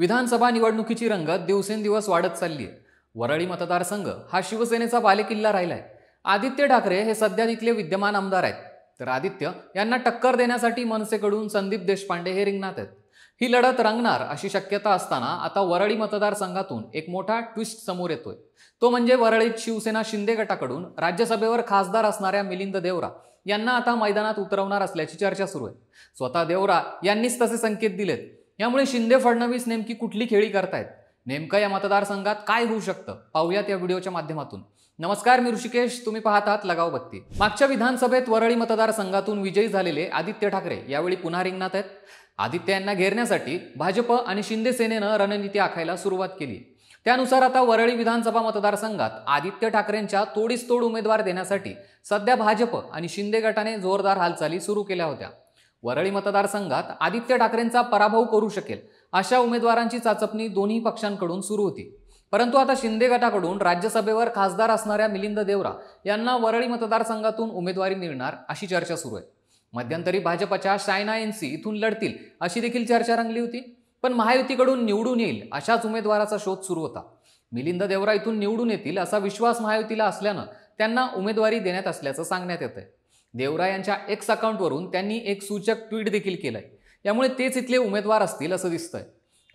विधानसभा निवडणुकीची रंगत दिवसेंदिवस वाढत चालली आहे वरळी मतदारसंघ हा शिवसेनेचा बालेकिल्ला राहिलाय आदित्य ठाकरे हे सध्या तिथले विद्यमान आमदार आहेत तर आदित्य यांना टक्कर देण्यासाठी मनसेकडून संदीप देशपांडे हे रिंगणात आहेत ही लढत रंगणार अशी शक्यता असताना आता वरळी मतदारसंघातून एक मोठा ट्विस्ट समोर येतोय तो म्हणजे वरळीत शिवसेना शिंदे गटाकडून राज्यसभेवर खासदार असणाऱ्या मिलिंद देवरा यांना आता मैदानात उतरवणार असल्याची चर्चा सुरू आहे स्वतः देवरा यांनीच तसे संकेत दिलेत यामुळे शिंदे फडणवीस नेमकी कुठली खेळी करतायत नेमकं या मतदारसंघात काय होऊ शकतं पाहूयात या व्हिडिओच्या माध्यमातून नमस्कार मी ऋषिकेश तुम्ही पाहत आहात लगाव बत्ती मागच्या विधानसभेत वरळी मतदारसंघातून विजयी झालेले आदित्य ठाकरे यावेळी पुन्हा रिंगणात आहेत आदित्य यांना घेरण्यासाठी भाजप आणि शिंदे सेनेनं रणनीती आखायला सुरुवात केली त्यानुसार आता वरळी विधानसभा मतदारसंघात आदित्य ठाकरेंच्या तोडीस तोड उमेदवार देण्यासाठी सध्या भाजप आणि शिंदे गटाने जोरदार हालचाली सुरू केल्या होत्या वरळी मतदारसंघात आदित्य ठाकरेंचा पराभव करू शकेल अशा उमेदवारांची चाचपणी दोन्ही पक्षांकडून सुरू होती परंतु आता शिंदे गटाकडून राज्यसभेवर खासदार असणाऱ्या मिलिंद देवरा यांना वरळी मतदारसंघातून उमेदवारी मिळणार अशी चर्चा सुरू आहे मध्यंतरी भाजपच्या शायना एनसी इथून लढतील अशी देखील चर्चा रंगली होती पण महायुतीकडून निवडून येईल अशाच उमेदवाराचा शोध सुरू होता मिलिंद देवरा इथून निवडून येतील असा विश्वास महायुतीला असल्यानं त्यांना उमेदवारी देण्यात असल्याचं सांगण्यात येत आहे देवरा यांच्या एक्स अकाउंटवरून त्यांनी एक सूचक ट्विट देखील केलं आहे यामुळे तेच इथले उमेदवार असतील असं दिसतंय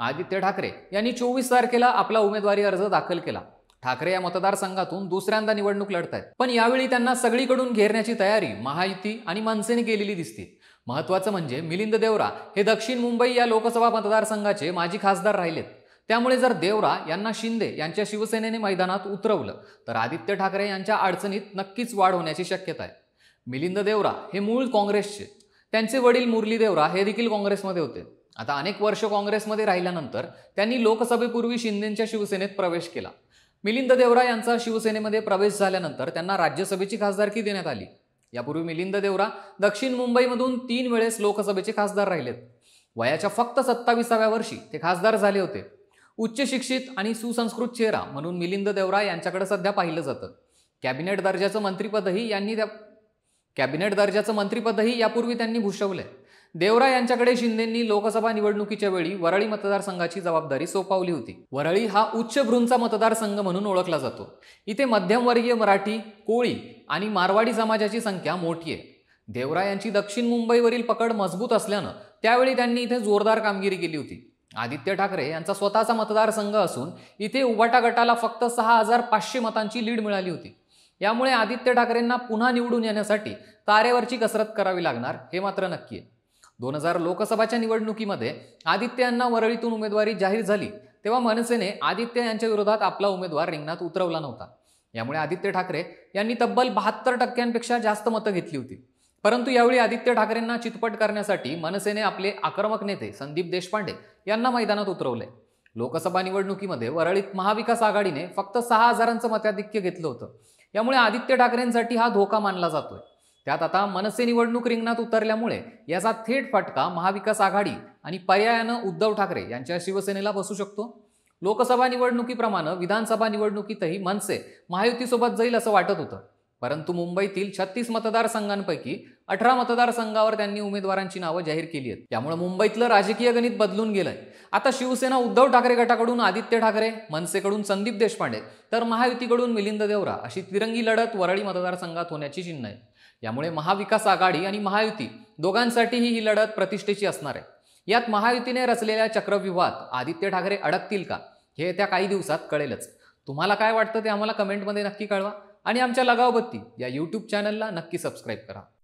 आदित्य ठाकरे यांनी चोवीस तारखेला आपला उमेदवारी अर्ज दाखल केला ठाकरे या मतदारसंघातून दुसऱ्यांदा निवडणूक लढत आहेत पण यावेळी त्यांना सगळीकडून घेरण्याची तयारी महायुती आणि मनसेने केलेली दिसते महत्वाचं म्हणजे मिलिंद देवरा हे दक्षिण मुंबई या लोकसभा मतदारसंघाचे माजी खासदार राहिलेत त्यामुळे जर देवरा यांना शिंदे यांच्या शिवसेनेने मैदानात उतरवलं तर आदित्य ठाकरे यांच्या अडचणीत नक्कीच वाढ होण्याची शक्यता आहे मिलिंद देवरा हे मूळ काँग्रेसचे त्यांचे वडील मुरली देवरा हे देखील काँग्रेसमध्ये होते आता अनेक वर्ष काँग्रेसमध्ये राहिल्यानंतर त्यांनी लोकसभेपूर्वी शिंदेच्या शिवसेनेत प्रवेश केला मिलिंद देवरा यांचा शिवसेनेमध्ये प्रवेश झाल्यानंतर त्यांना राज्यसभेची खासदारकी देण्यात आली यापूर्वी मिलिंद देवरा दक्षिण मुंबईमधून तीन वेळेस लोकसभेचे खासदार राहिलेत वयाच्या फक्त सत्तावीसाव्या वर्षी ते खासदार झाले होते उच्च शिक्षित आणि सुसंस्कृत चेहरा म्हणून मिलिंद देवरा यांच्याकडे सध्या पाहिलं जातं कॅबिनेट दर्जाचं मंत्रिपदही यांनी त्या कॅबिनेट दर्जाचं मंत्रिपदही यापूर्वी त्यांनी भूषवलंय देवरा यांच्याकडे शिंदेंनी लोकसभा निवडणुकीच्या वेळी वरळी मतदारसंघाची जबाबदारी सोपावली होती वरळी हा उच्च भ्रूंचा मतदारसंघ म्हणून ओळखला जातो इथे मध्यमवर्गीय मराठी कोळी आणि मारवाडी समाजाची संख्या मोठी आहे देवरा यांची दक्षिण मुंबईवरील पकड मजबूत असल्यानं त्यावेळी त्यांनी इथे जोरदार कामगिरी केली होती आदित्य ठाकरे यांचा स्वतःचा मतदारसंघ असून इथे उबाटा गटाला फक्त सहा हजार पाचशे मतांची लीड मिळाली होती यामुळे आदित्य ठाकरेंना पुन्हा निवडून येण्यासाठी तारेवरची कसरत करावी लागणार हे मात्र नक्की आहे दोन हजार लोकसभाच्या निवडणुकीमध्ये आदित्य यांना वरळीतून उमेदवारी जाहीर झाली तेव्हा मनसेने आदित्य यांच्या विरोधात आपला उमेदवार रिंगणात उतरवला नव्हता यामुळे आदित्य ठाकरे यांनी तब्बल बहात्तर टक्क्यांपेक्षा जास्त मतं घेतली होती परंतु यावेळी आदित्य ठाकरेंना चितपट करण्यासाठी मनसेने आपले आक्रमक नेते संदीप देशपांडे यांना मैदानात उतरवले लोकसभा निवडणुकीमध्ये वरळीत महाविकास आघाडीने फक्त सहा हजारांचं मताधिक्य घेतलं होतं यामुळे आदित्य ठाकरेंसाठी हा धोका मानला जातोय त्यात आता मनसे निवडणूक रिंगणात उतरल्यामुळे याचा थेट फटका महाविकास आघाडी आणि पर्यायानं उद्धव ठाकरे यांच्या शिवसेनेला बसू शकतो लोकसभा निवडणुकीप्रमाणे विधानसभा निवडणुकीतही मनसे महायुतीसोबत जाईल असं वाटत होतं परंतु मुंबईतील छत्तीस मतदारसंघांपैकी अठरा मतदारसंघावर त्यांनी उमेदवारांची नावं जाहीर केली आहेत त्यामुळे मुंबईतलं राजकीय गणित बदलून गेलंय आता शिवसेना उद्धव ठाकरे गटाकडून आदित्य ठाकरे मनसेकडून संदीप देशपांडे तर महायुतीकडून मिलिंद देवरा अशी तिरंगी लढत वरळी मतदारसंघात होण्याची चिन्ह आहे यामुळे महाविकास आघाडी आणि महायुती दोघांसाठीही ही लढत प्रतिष्ठेची असणार आहे यात महायुतीने रचलेल्या चक्रव्यूहात आदित्य ठाकरे अडकतील का हे त्या काही दिवसात कळेलच तुम्हाला काय वाटतं ते आम्हाला कमेंटमध्ये नक्की कळवा आणि आमच्या लगावबत्ती या यूट्यूब चॅनलला नक्की सबस्क्राईब करा